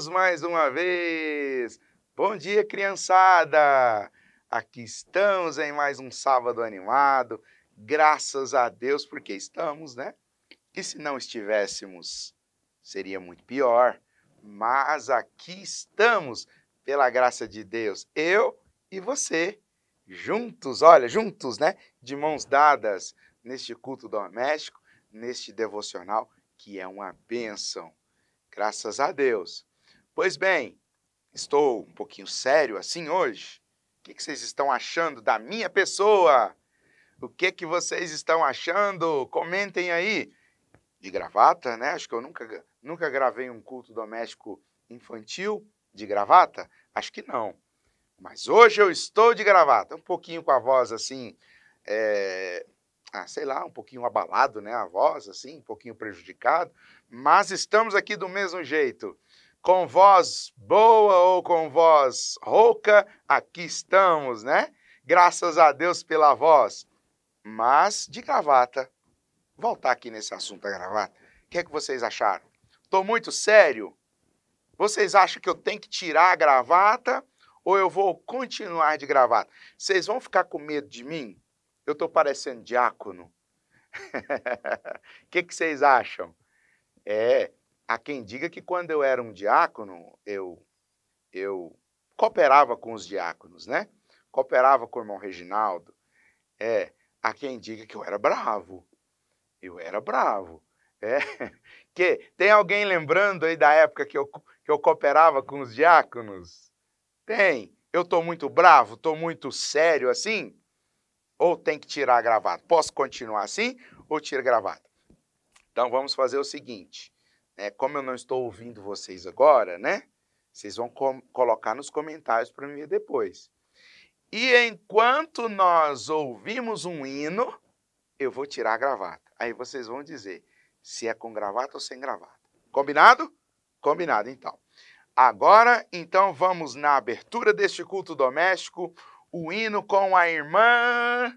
juntos mais uma vez. Bom dia, criançada! Aqui estamos em mais um sábado animado. Graças a Deus, porque estamos, né? E se não estivéssemos, seria muito pior. Mas aqui estamos, pela graça de Deus, eu e você, juntos, olha, juntos, né? De mãos dadas neste culto doméstico, neste devocional, que é uma bênção graças a Deus. Pois bem, estou um pouquinho sério assim hoje. O que, vocês estão achando da minha pessoa? O que, que vocês estão achando? Comentem aí. De gravata, né? Acho que eu nunca, nunca gravei um culto doméstico infantil de gravata? Acho que não. Mas hoje eu estou de gravata, um pouquinho com a voz assim, é... ah, sei lá, um pouquinho abalado, né? A voz assim, um pouquinho prejudicado, mas estamos aqui do mesmo jeito com voz boa ou com voz rouca, aqui estamos, né? Graças a Deus pela voz. Mas de gravata. Voltar aqui nesse assunto da gravata. O que é que vocês acharam? Tô muito sério? Vocês acham que eu tenho que tirar a gravata ou eu vou continuar de gravata? Vocês vão ficar com medo de mim? Eu tô parecendo diácono. O que, que vocês acham? É, Há quem diga que quando eu era um diácono, eu, eu cooperava com os diáconos, né? Cooperava com o irmão Reginaldo. É, há quem diga que eu era bravo. Eu era bravo. É, que tem alguém lembrando aí da época que eu, que eu cooperava com os diáconos? Tem. Eu tô muito bravo, tô muito sério assim? Ou tem que tirar a gravata? Posso continuar assim ou tira a gravata? Então vamos fazer o seguinte. É como eu não estou ouvindo vocês agora, né? Vocês vão colocar nos comentários para mim depois. E enquanto nós ouvimos um hino, eu vou tirar a gravata. Aí vocês vão dizer se é com gravata ou sem gravata. Combinado? Combinado, então. Agora, então, vamos na abertura deste culto doméstico, o hino com a irmã.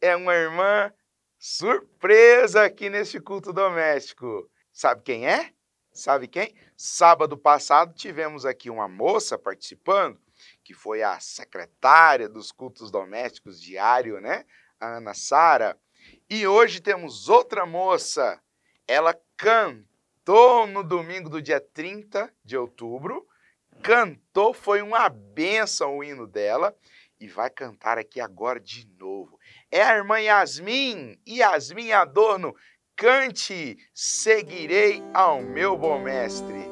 É uma irmã surpresa aqui neste culto doméstico. Sabe quem é? Sabe quem? Sábado passado tivemos aqui uma moça participando, que foi a secretária dos cultos domésticos diário, né? A Ana Sara. E hoje temos outra moça. Ela cantou no domingo do dia 30 de outubro. Cantou, foi uma benção o hino dela e vai cantar aqui agora de novo. É a irmã Yasmin, Yasmin Adorno, Cante, seguirei ao meu bom mestre.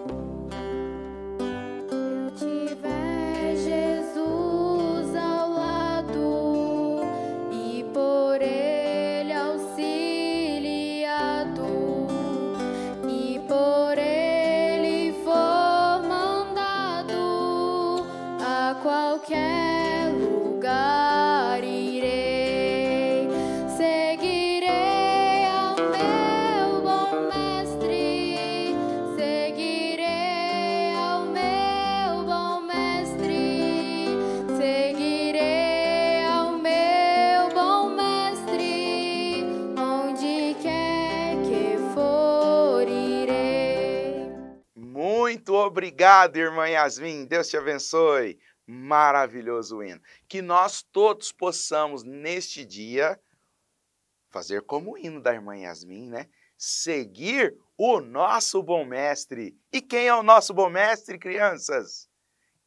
Obrigado, irmã Yasmin. Deus te abençoe. Maravilhoso hino. Que nós todos possamos, neste dia, fazer como o hino da irmã Yasmin, né? Seguir o nosso bom mestre. E quem é o nosso bom mestre, crianças?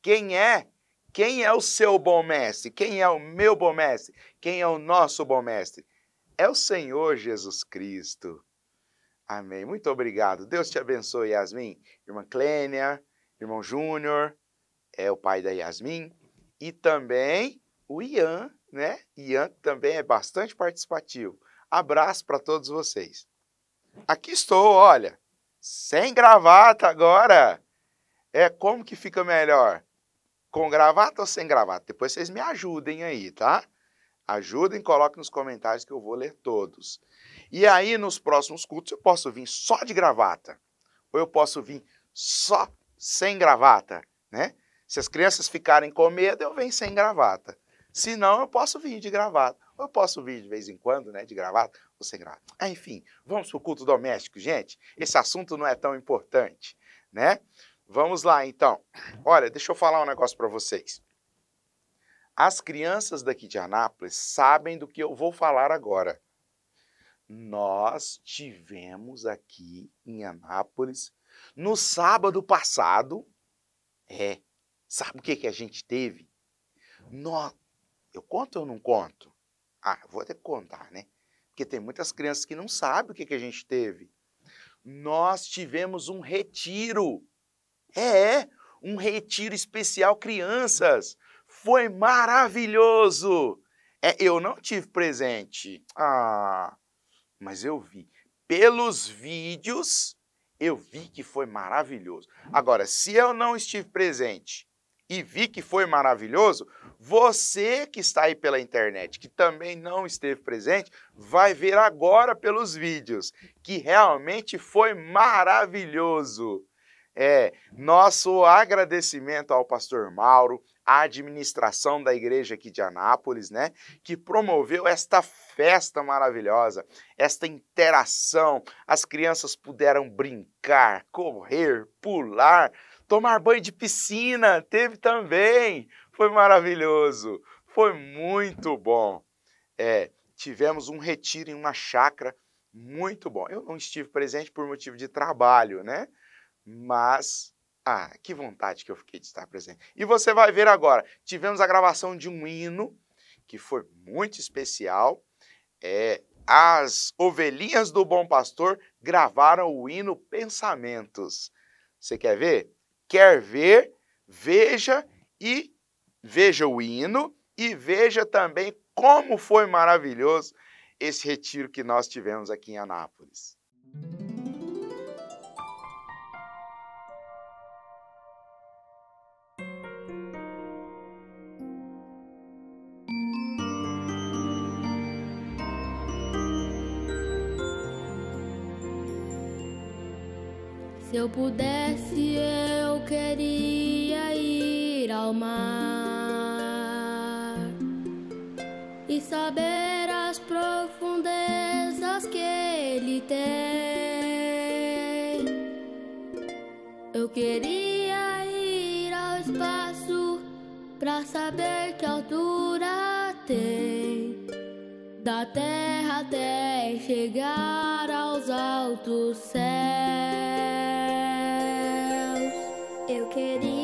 Quem é? Quem é o seu bom mestre? Quem é o meu bom mestre? Quem é o nosso bom mestre? É o Senhor Jesus Cristo. Amém. Muito obrigado. Deus te abençoe, Yasmin. Irmã Clênia, irmão Júnior, é o pai da Yasmin. E também o Ian, né? Ian também é bastante participativo. Abraço para todos vocês. Aqui estou, olha, sem gravata agora. É como que fica melhor? Com gravata ou sem gravata? Depois vocês me ajudem aí, tá? Ajudem, coloquem nos comentários que eu vou ler todos. E aí, nos próximos cultos, eu posso vir só de gravata, ou eu posso vir só sem gravata, né? Se as crianças ficarem com medo, eu venho sem gravata. Se não, eu posso vir de gravata. Ou eu posso vir de vez em quando, né, de gravata ou sem gravata. Ah, enfim, vamos para o culto doméstico, gente. Esse assunto não é tão importante, né? Vamos lá, então. Olha, deixa eu falar um negócio para vocês. As crianças daqui de Anápolis sabem do que eu vou falar agora. Nós tivemos aqui em Anápolis, no sábado passado, é, sabe o que, que a gente teve? Nós, eu conto ou não conto? Ah, vou até contar, né? Porque tem muitas crianças que não sabem o que, que a gente teve. Nós tivemos um retiro. É, um retiro especial crianças. Foi maravilhoso. É, eu não tive presente. Ah, mas eu vi. Pelos vídeos, eu vi que foi maravilhoso. Agora, se eu não estive presente e vi que foi maravilhoso, você que está aí pela internet, que também não esteve presente, vai ver agora pelos vídeos que realmente foi maravilhoso. É, nosso agradecimento ao pastor Mauro, à administração da igreja aqui de Anápolis, né, que promoveu esta festa maravilhosa, esta interação. As crianças puderam brincar, correr, pular, tomar banho de piscina, teve também. Foi maravilhoso, foi muito bom. É, tivemos um retiro em uma chácara muito bom. Eu não estive presente por motivo de trabalho, né? Mas, ah, que vontade que eu fiquei de estar presente. E você vai ver agora, tivemos a gravação de um hino que foi muito especial. É, as ovelhinhas do Bom Pastor gravaram o hino Pensamentos. Você quer ver? Quer ver? Veja e veja o hino e veja também como foi maravilhoso esse retiro que nós tivemos aqui em Anápolis. Se eu pudesse, eu queria ir ao mar e saber as profundezas que ele tem. Eu queria ir ao espaço pra saber que altura tem. Da terra até chegar aos altos céus. che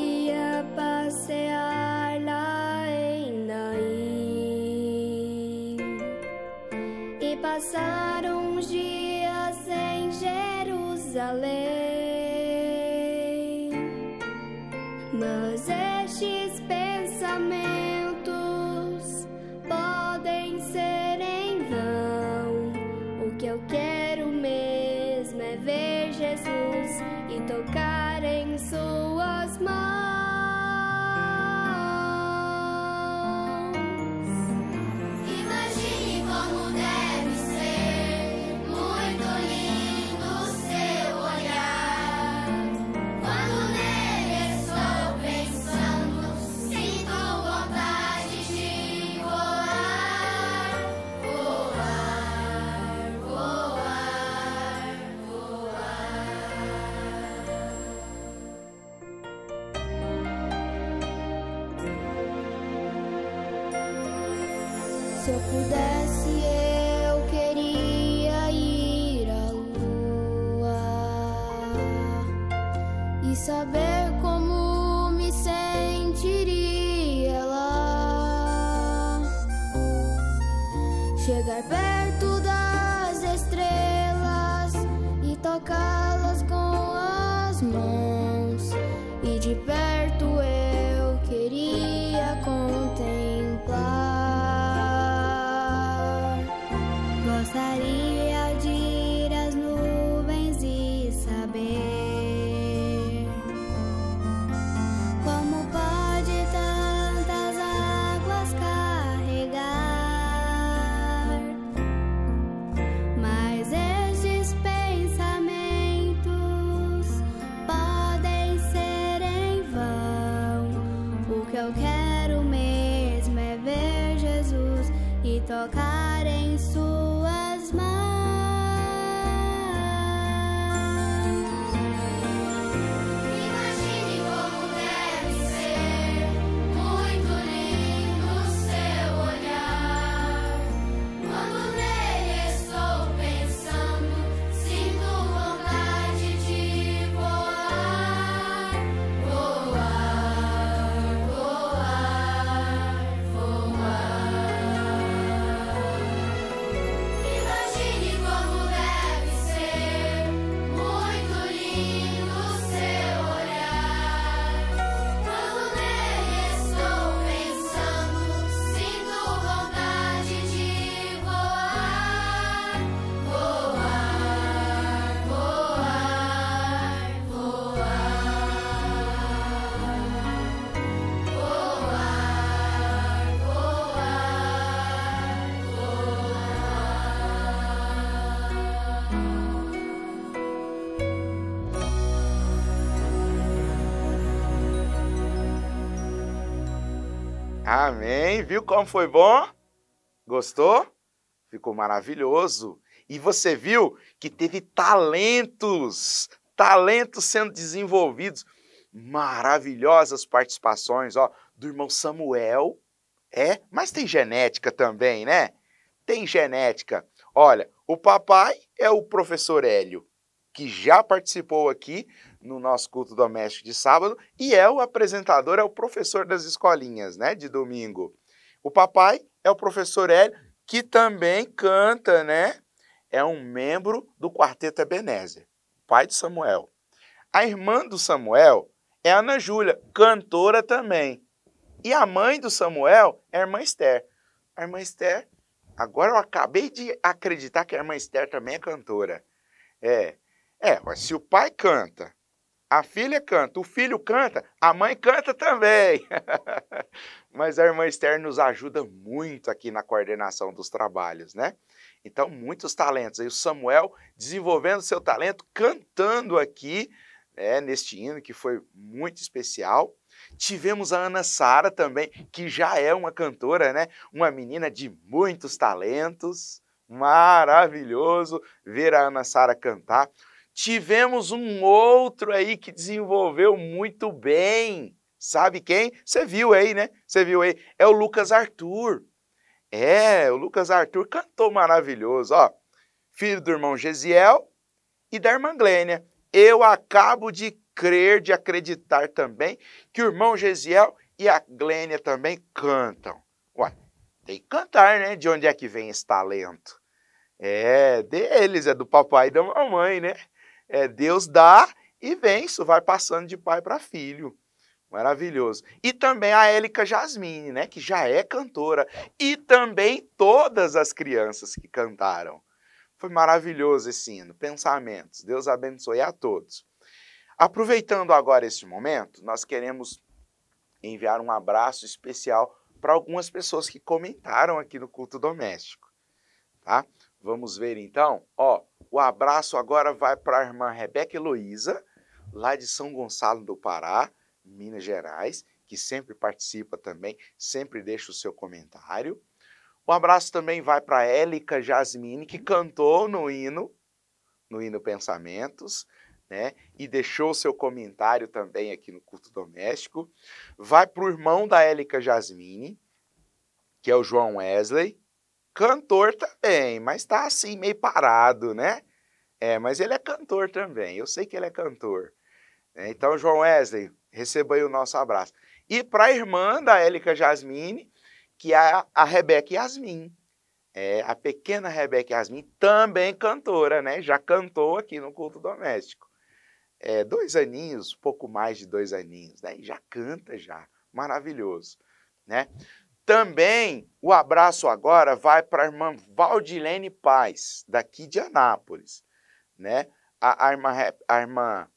small. Amém. Viu como foi bom? Gostou? Ficou maravilhoso. E você viu que teve talentos, talentos sendo desenvolvidos. Maravilhosas participações, ó, do irmão Samuel. É, mas tem genética também, né? Tem genética. Olha, o papai é o professor Hélio, que já participou aqui no nosso culto doméstico de sábado e é o apresentador, é o professor das escolinhas, né, de domingo. O papai é o professor Hélio, que também canta, né? É um membro do quarteto Ebenezer, pai de Samuel. A irmã do Samuel é Ana Júlia, cantora também. E a mãe do Samuel é a irmã Esther. A irmã Esther, agora eu acabei de acreditar que a irmã Esther também é cantora. É, é, se o pai canta, a filha canta, o filho canta, a mãe canta também. Mas a irmã Esther nos ajuda muito aqui na coordenação dos trabalhos, né? Então, muitos talentos. Aí o Samuel desenvolvendo seu talento, cantando aqui, né, neste hino que foi muito especial. Tivemos a Ana Sara também, que já é uma cantora, né? Uma menina de muitos talentos. Maravilhoso ver a Ana Sara cantar. Tivemos um outro aí que desenvolveu muito bem. Sabe quem? Você viu aí, né? Você viu aí. É o Lucas Arthur. É, o Lucas Arthur cantou maravilhoso, ó. Filho do irmão Gesiel e da irmã Glênia. Eu acabo de crer, de acreditar também que o irmão Gesiel e a Glênia também cantam. Ué, tem que cantar, né? De onde é que vem esse talento? É, deles, é do papai e da mamãe, né? É, Deus dá e vem, isso vai passando de pai para filho. Maravilhoso. E também a Élica Jasmine, né, que já é cantora. E também todas as crianças que cantaram. Foi maravilhoso esse hino, pensamentos. Deus abençoe a todos. Aproveitando agora este momento, nós queremos enviar um abraço especial para algumas pessoas que comentaram aqui no culto doméstico. Tá? Vamos ver então, ó, o abraço agora vai para a irmã Rebeca Heloísa, lá de São Gonçalo do Pará, Minas Gerais, que sempre participa também, sempre deixa o seu comentário. Um abraço também vai para a Élica Jasmine, que cantou no hino, no hino Pensamentos, né? E deixou o seu comentário também aqui no culto doméstico. Vai para o irmão da Élica Jasmine, que é o João Wesley, Cantor também, mas tá assim, meio parado, né? É, mas ele é cantor também, eu sei que ele é cantor. Né? Então, João Wesley, receba aí o nosso abraço. E para a irmã da Élica Jasmine, que é a, a Rebeca Yasmin. É, a pequena Rebeca Yasmin, também cantora, né? Já cantou aqui no culto doméstico. É, dois aninhos, pouco mais de dois aninhos, né? E já canta já, maravilhoso, né? Também o abraço agora vai para a irmã Valdilene Paz, daqui de Anápolis, né? A, a irmã, a irmã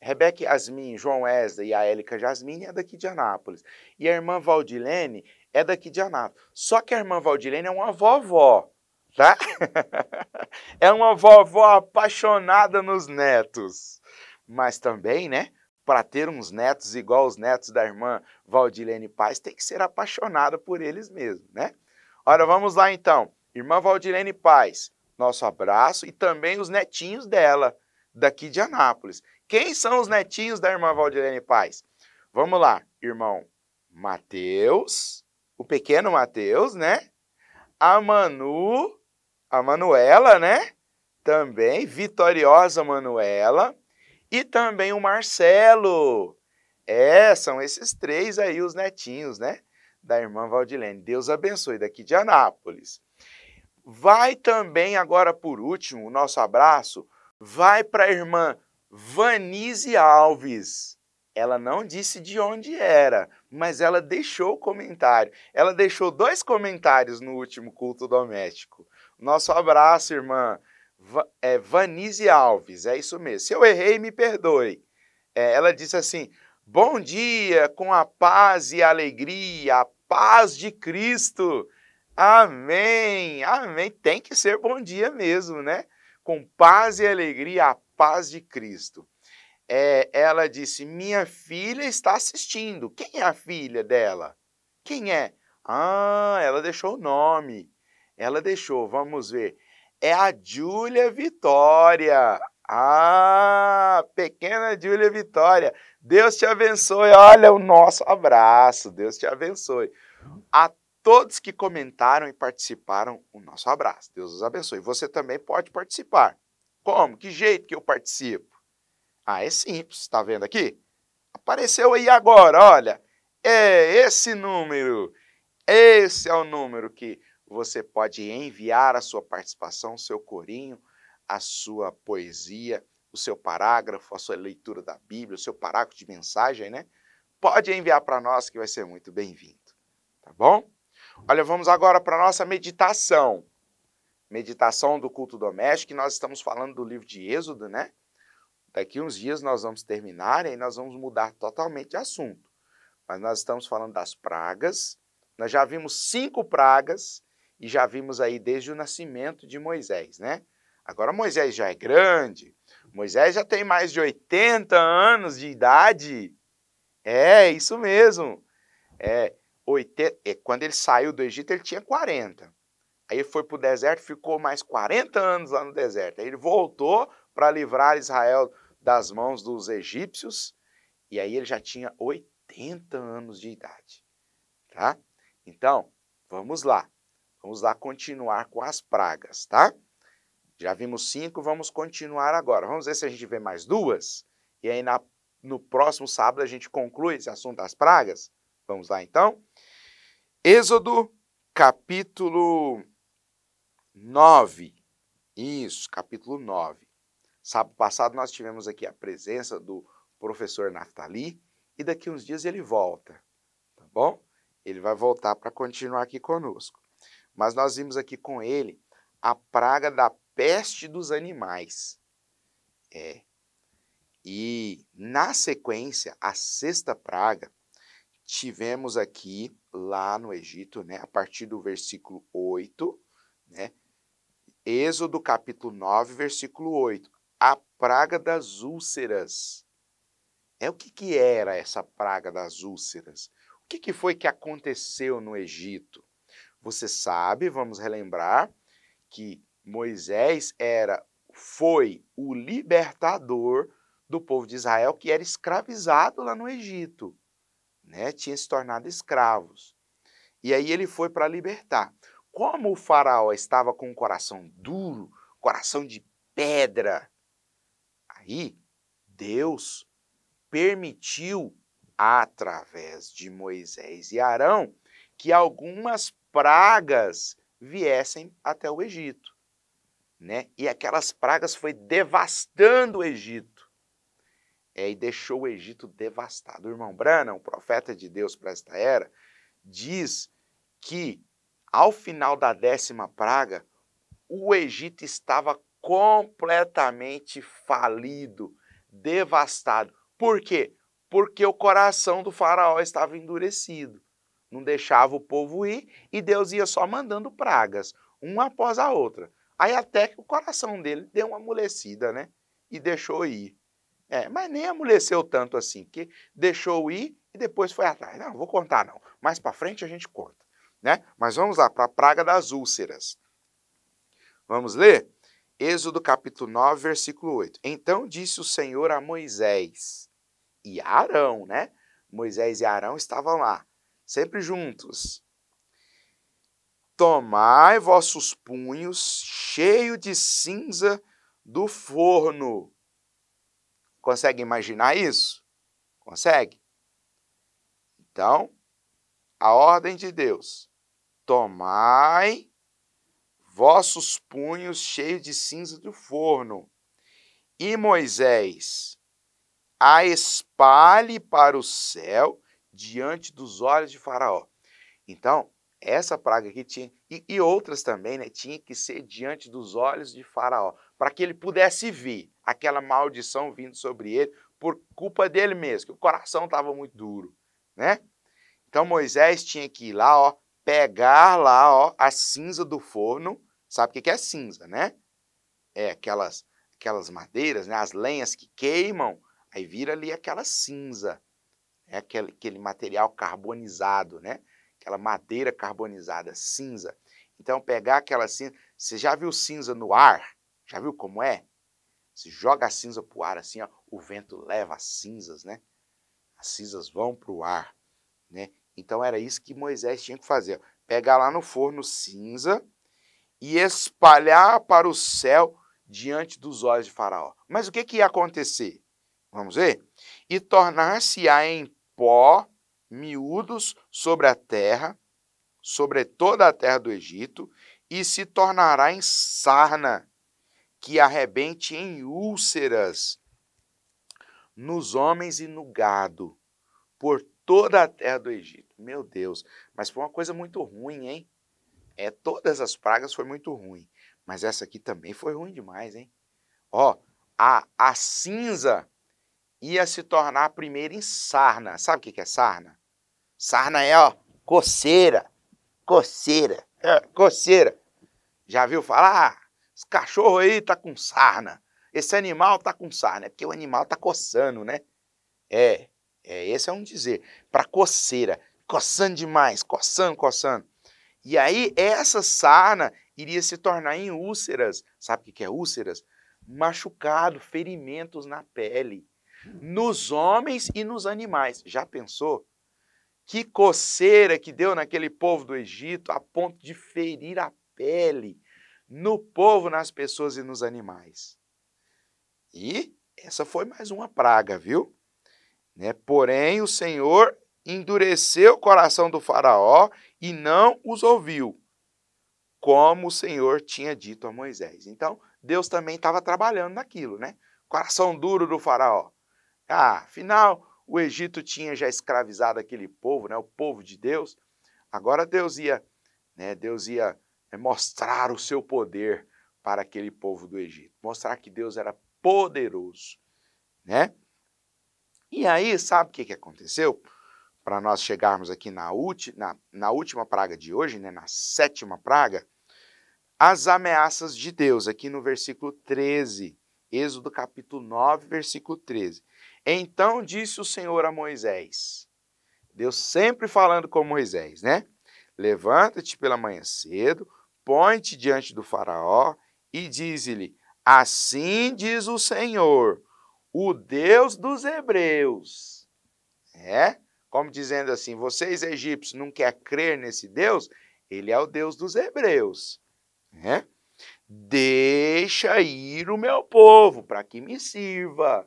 Rebeca Yasmin, João Wesley e a Élica Jasmine é daqui de Anápolis. E a irmã Valdilene é daqui de Anápolis. Só que a irmã Valdilene é uma vovó, tá? é uma vovó apaixonada nos netos. Mas também, né? para ter uns netos igual os netos da irmã Valdilene Paz, tem que ser apaixonado por eles mesmo, né? Ora, vamos lá então. Irmã Valdilene Paz, nosso abraço e também os netinhos dela, daqui de Anápolis. Quem são os netinhos da irmã Valdilene Paz? Vamos lá, irmão Mateus, o pequeno Mateus, né? A Manu, a Manuela, né? Também, vitoriosa Manuela e também o Marcelo. É, são esses três aí, os netinhos, né? Da irmã Valdilene. Deus abençoe, daqui de Anápolis. Vai também, agora por último, o nosso abraço vai para a irmã Vanise Alves. Ela não disse de onde era, mas ela deixou o comentário. Ela deixou dois comentários no último culto doméstico. Nosso abraço, irmã é Vanise Alves, é isso mesmo. Se eu errei, me perdoe. É, ela disse assim: Bom dia, com a paz e a alegria, a paz de Cristo. Amém, amém. Tem que ser bom dia mesmo, né? Com paz e alegria, a paz de Cristo. É, ela disse: Minha filha está assistindo. Quem é a filha dela? Quem é? Ah, ela deixou o nome. Ela deixou, vamos ver é a Júlia Vitória. Ah, pequena Júlia Vitória. Deus te abençoe. Olha o nosso abraço. Deus te abençoe. A todos que comentaram e participaram, o nosso abraço. Deus os abençoe. Você também pode participar. Como? Que jeito que eu participo? Ah, é simples. Está vendo aqui? Apareceu aí agora, olha. É esse número. Esse é o número que você pode enviar a sua participação, o seu corinho, a sua poesia, o seu parágrafo, a sua leitura da Bíblia, o seu parágrafo de mensagem, né? Pode enviar para nós que vai ser muito bem-vindo, tá bom? Olha, vamos agora para a nossa meditação. Meditação do culto doméstico, nós estamos falando do livro de Êxodo, né? Daqui uns dias nós vamos terminar e aí nós vamos mudar totalmente de assunto. Mas nós estamos falando das pragas. Nós já vimos cinco pragas e já vimos aí desde o nascimento de Moisés, né? Agora Moisés já é grande, Moisés já tem mais de 80 anos de idade. É, isso mesmo. É, 80, é, quando ele saiu do Egito, ele tinha 40. Aí foi para o deserto, ficou mais 40 anos lá no deserto. Aí ele voltou para livrar Israel das mãos dos egípcios, e aí ele já tinha 80 anos de idade. Tá? Então, vamos lá. Vamos lá continuar com as pragas, tá? Já vimos cinco, vamos continuar agora. Vamos ver se a gente vê mais duas. E aí na, no próximo sábado a gente conclui esse assunto das pragas. Vamos lá então. Êxodo capítulo 9. Isso, capítulo 9. Sábado passado nós tivemos aqui a presença do professor Naftali e daqui uns dias ele volta, tá bom? Ele vai voltar para continuar aqui conosco. Mas nós vimos aqui com ele a praga da peste dos animais. É. E na sequência, a sexta praga, tivemos aqui lá no Egito, né, a partir do versículo 8, né? Êxodo capítulo 9, versículo 8. A praga das úlceras. É o que, que era essa praga das úlceras? O que, que foi que aconteceu no Egito? Você sabe, vamos relembrar, que Moisés era, foi o libertador do povo de Israel que era escravizado lá no Egito, né? Tinha se tornado escravos. E aí ele foi para libertar. Como o faraó estava com o coração duro, coração de pedra, aí Deus permitiu através de Moisés e Arão que algumas pragas viessem até o Egito. Né? E aquelas pragas foi devastando o Egito. É, e deixou o Egito devastado. O irmão Branham, um profeta de Deus para esta era, diz que ao final da décima praga, o Egito estava completamente falido, devastado. Por quê? Porque o coração do faraó estava endurecido não deixava o povo ir e Deus ia só mandando pragas, uma após a outra. Aí até que o coração dele deu uma amolecida, né? E deixou ir. É, mas nem amoleceu tanto assim, que deixou ir e depois foi atrás. Não, vou contar não. Mais para frente a gente conta, né? Mas vamos lá para a praga das úlceras. Vamos ler? Êxodo capítulo 9, versículo 8. Então disse o Senhor a Moisés e Arão, né? Moisés e Arão estavam lá sempre juntos. Tomai vossos punhos cheio de cinza do forno. Consegue imaginar isso? Consegue? Então, a ordem de Deus: tomai vossos punhos cheios de cinza do forno. E Moisés a espalhe para o céu diante dos olhos de Faraó. Então, essa praga aqui tinha, e, e outras também, né, tinha que ser diante dos olhos de Faraó, para que ele pudesse ver aquela maldição vindo sobre ele por culpa dele mesmo, que o coração estava muito duro, né? Então Moisés tinha que ir lá, ó, pegar lá, ó, a cinza do forno, sabe o que, que é cinza, né? É aquelas aquelas madeiras, né, as lenhas que queimam, aí vira ali aquela cinza é aquele, aquele material carbonizado, né? aquela madeira carbonizada, cinza. Então, pegar aquela cinza. Você já viu cinza no ar? Já viu como é? Se joga a cinza para o ar assim, ó, o vento leva as cinzas, né? As cinzas vão para o ar, né? Então era isso que Moisés tinha que fazer. Ó. Pegar lá no forno cinza e espalhar para o céu diante dos olhos de Faraó. Mas o que, que ia acontecer? Vamos ver? E tornar-se-á em pó, miúdos sobre a terra, sobre toda a terra do Egito, e se tornará em sarna, que arrebente em úlceras nos homens e no gado, por toda a terra do Egito. Meu Deus, mas foi uma coisa muito ruim, hein? É, todas as pragas foi muito ruim, mas essa aqui também foi ruim demais, hein? Ó, a, a cinza ia se tornar a primeira em sarna. Sabe o que, é sarna? Sarna é, ó, coceira. Coceira. É, coceira. Já viu falar? Ah, esse cachorro aí tá com sarna. Esse animal tá com sarna. É porque o animal tá coçando, né? É, é esse é um dizer. Para coceira. Coçando demais, coçando, coçando. E aí, essa sarna iria se tornar em úlceras. Sabe o que é úlceras? Machucado, ferimentos na pele nos homens e nos animais. Já pensou? Que coceira que deu naquele povo do Egito a ponto de ferir a pele no povo, nas pessoas e nos animais. E essa foi mais uma praga, viu? Né? Porém, o Senhor endureceu o coração do Faraó e não os ouviu, como o Senhor tinha dito a Moisés. Então, Deus também estava trabalhando naquilo, né? Coração duro do Faraó. Ah, afinal, o Egito tinha já escravizado aquele povo, né, o povo de Deus. Agora Deus ia, né, Deus ia né, mostrar o seu poder para aquele povo do Egito, mostrar que Deus era poderoso, né? E aí, sabe o que, que aconteceu? Para nós chegarmos aqui na, ulti, na, na última praga de hoje, né, na sétima praga, as ameaças de Deus, aqui no versículo 13, Êxodo capítulo 9, versículo 13. Então disse o Senhor a Moisés. Deus sempre falando com Moisés, né? Levanta-te pela manhã cedo, põe-te diante do Faraó e dize-lhe: Assim diz o Senhor, o Deus dos Hebreus. É? Como dizendo assim: vocês egípcios não querem crer nesse Deus? Ele é o Deus dos Hebreus. É? Deixa ir o meu povo para que me sirva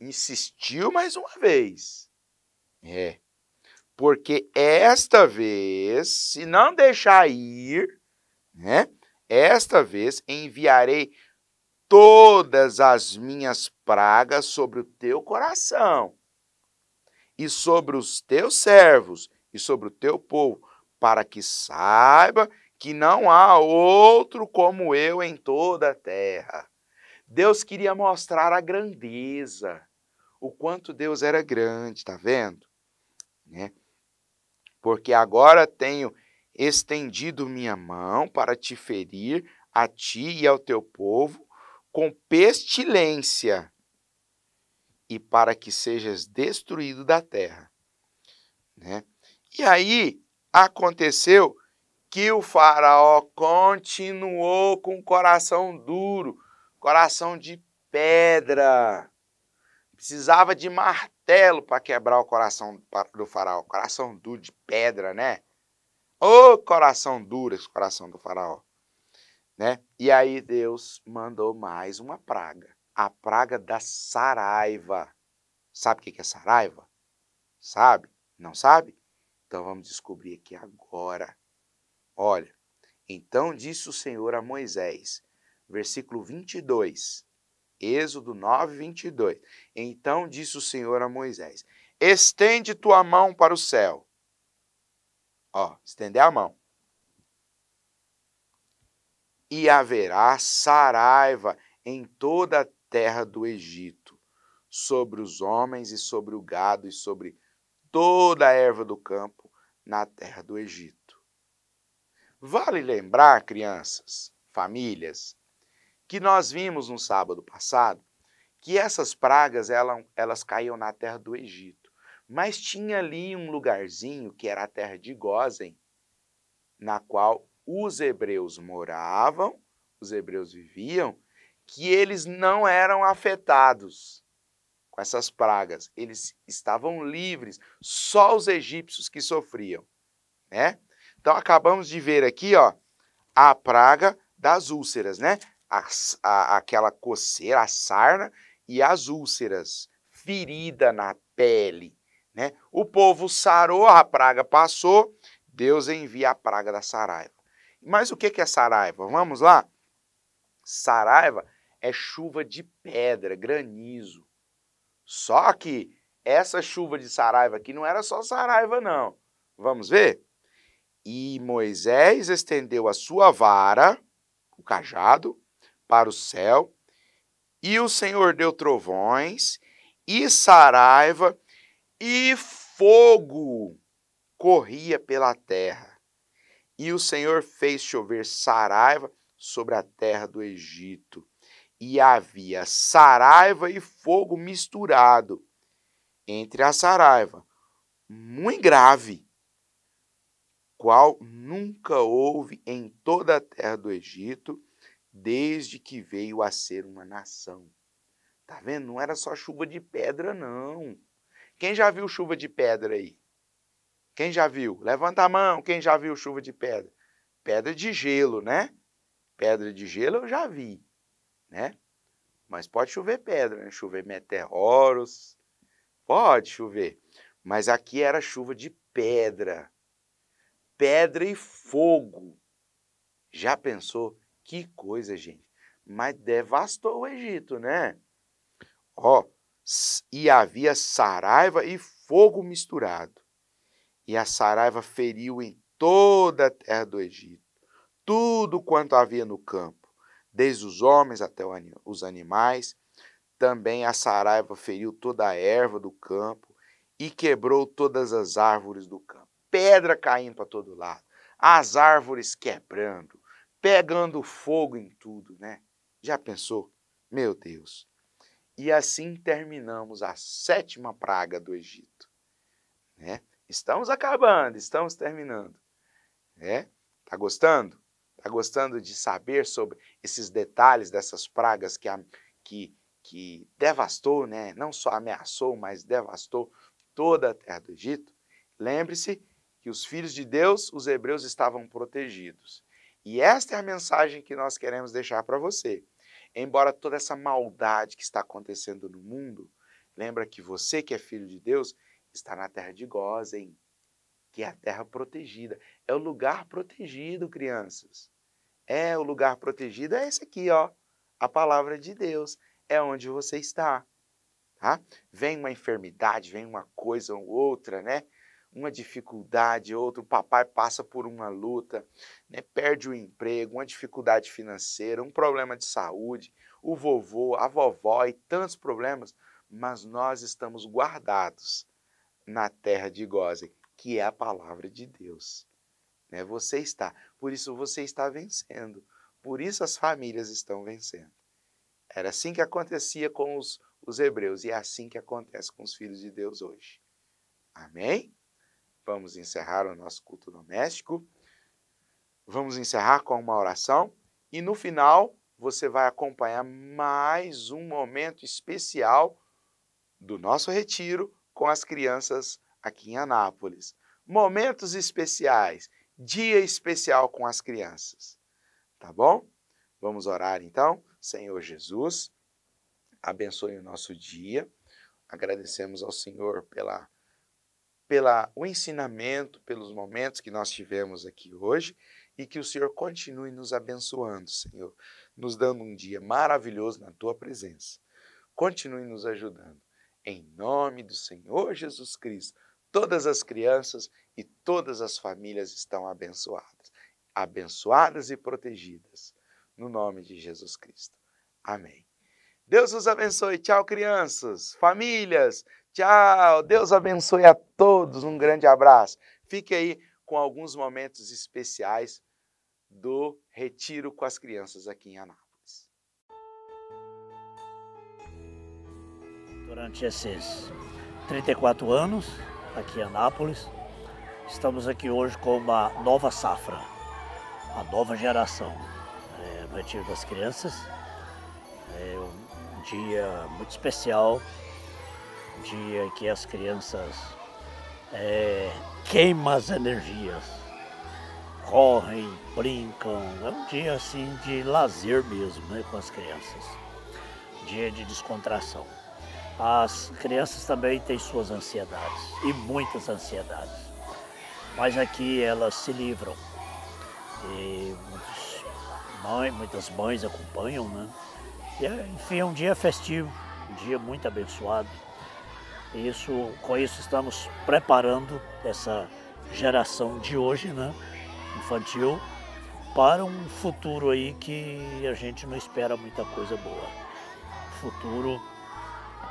insistiu mais uma vez. É. Porque esta vez, se não deixar ir, né? Esta vez enviarei todas as minhas pragas sobre o teu coração e sobre os teus servos e sobre o teu povo, para que saiba que não há outro como eu em toda a terra. Deus queria mostrar a grandeza o quanto Deus era grande, tá vendo? Né? Porque agora tenho estendido minha mão para te ferir a ti e ao teu povo com pestilência e para que sejas destruído da terra. Né? E aí aconteceu que o faraó continuou com o coração duro, coração de pedra. Precisava de martelo para quebrar o coração do faraó. Coração duro de pedra, né? Ô, oh, coração duro esse coração do faraó. Né? E aí Deus mandou mais uma praga. A praga da saraiva. Sabe o que é saraiva? Sabe? Não sabe? Então vamos descobrir aqui agora. Olha, então disse o Senhor a Moisés, versículo 22, Êxodo 9, 22. Então disse o Senhor a Moisés: Estende tua mão para o céu. Ó, estender a mão. E haverá saraiva em toda a terra do Egito, sobre os homens e sobre o gado e sobre toda a erva do campo na terra do Egito. Vale lembrar, crianças, famílias, que nós vimos no sábado passado que essas pragas elas, elas caíam na terra do Egito. Mas tinha ali um lugarzinho que era a terra de Gozen, na qual os hebreus moravam, os hebreus viviam, que eles não eram afetados com essas pragas. Eles estavam livres, só os egípcios que sofriam, né? Então acabamos de ver aqui, ó, a praga das úlceras, né? A, a, aquela coceira, a sarna e as úlceras, ferida na pele. Né? O povo sarou, a praga passou, Deus envia a praga da saraiva. Mas o que é saraiva? Vamos lá? Saraiva é chuva de pedra, granizo. Só que essa chuva de saraiva aqui não era só saraiva, não. Vamos ver? E Moisés estendeu a sua vara, o cajado, para o céu, e o Senhor deu trovões, e saraiva, e fogo corria pela terra. E o Senhor fez chover saraiva sobre a terra do Egito. E havia saraiva e fogo misturado entre a saraiva, muito grave, qual nunca houve em toda a terra do Egito desde que veio a ser uma nação. Tá vendo? Não era só chuva de pedra, não. Quem já viu chuva de pedra aí? Quem já viu? Levanta a mão, quem já viu chuva de pedra? Pedra de gelo, né? Pedra de gelo eu já vi, né? Mas pode chover pedra, né? chover meteoros, pode chover. Mas aqui era chuva de pedra. Pedra e fogo. Já pensou que coisa, gente. Mas devastou o Egito, né? Ó, e havia saraiva e fogo misturado. E a saraiva feriu em toda a terra do Egito, tudo quanto havia no campo, desde os homens até os animais. Também a saraiva feriu toda a erva do campo e quebrou todas as árvores do campo. Pedra caindo para todo lado, as árvores quebrando, pegando fogo em tudo, né? Já pensou? Meu Deus. E assim terminamos a sétima praga do Egito. Né? Estamos acabando, estamos terminando. Né? Tá gostando? Tá gostando de saber sobre esses detalhes dessas pragas que, a, que, que devastou, né? não só ameaçou, mas devastou toda a terra do Egito? Lembre-se que os filhos de Deus, os hebreus, estavam protegidos. E esta é a mensagem que nós queremos deixar para você. Embora toda essa maldade que está acontecendo no mundo, lembra que você que é filho de Deus está na terra de Gozem, que é a terra protegida. É o lugar protegido, crianças. É o lugar protegido, é esse aqui, ó. A palavra de Deus é onde você está. Tá? Vem uma enfermidade, vem uma coisa ou outra, né? uma dificuldade, outro papai passa por uma luta, né, perde o emprego, uma dificuldade financeira, um problema de saúde, o vovô, a vovó e tantos problemas, mas nós estamos guardados na terra de Gozen, que é a palavra de Deus. Né? Você está, por isso você está vencendo, por isso as famílias estão vencendo. Era assim que acontecia com os, os hebreus e é assim que acontece com os filhos de Deus hoje. Amém? vamos encerrar o nosso culto doméstico. Vamos encerrar com uma oração e no final você vai acompanhar mais um momento especial do nosso retiro com as crianças aqui em Anápolis. Momentos especiais, dia especial com as crianças. Tá bom? Vamos orar então. Senhor Jesus, abençoe o nosso dia. Agradecemos ao Senhor pela pela o ensinamento, pelos momentos que nós tivemos aqui hoje e que o Senhor continue nos abençoando, Senhor, nos dando um dia maravilhoso na tua presença. Continue nos ajudando. Em nome do Senhor Jesus Cristo, todas as crianças e todas as famílias estão abençoadas, abençoadas e protegidas, no nome de Jesus Cristo. Amém. Deus os abençoe. Tchau, crianças, famílias. Tchau, Deus abençoe a todos, um grande abraço. Fique aí com alguns momentos especiais do Retiro com as Crianças aqui em Anápolis. Durante esses 34 anos aqui em Anápolis, estamos aqui hoje com uma nova safra, uma nova geração. É, Retiro das Crianças é um dia muito especial dia que as crianças é, queimam as energias, correm, brincam. É um dia assim de lazer mesmo né, com as crianças, dia de descontração. As crianças também têm suas ansiedades e muitas ansiedades, mas aqui elas se livram. E muitos muitas mães acompanham, né? E, é, enfim, é um dia festivo, um dia muito abençoado isso, com isso estamos preparando essa geração de hoje, né, infantil, para um futuro aí que a gente não espera muita coisa boa. O futuro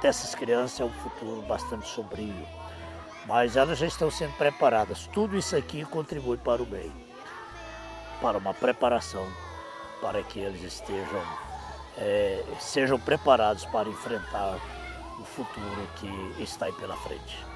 dessas crianças é um futuro bastante sombrio, mas elas já estão sendo preparadas. Tudo isso aqui contribui para o bem, para uma preparação, para que eles estejam, é, sejam preparados para enfrentar o futuro que está aí pela frente.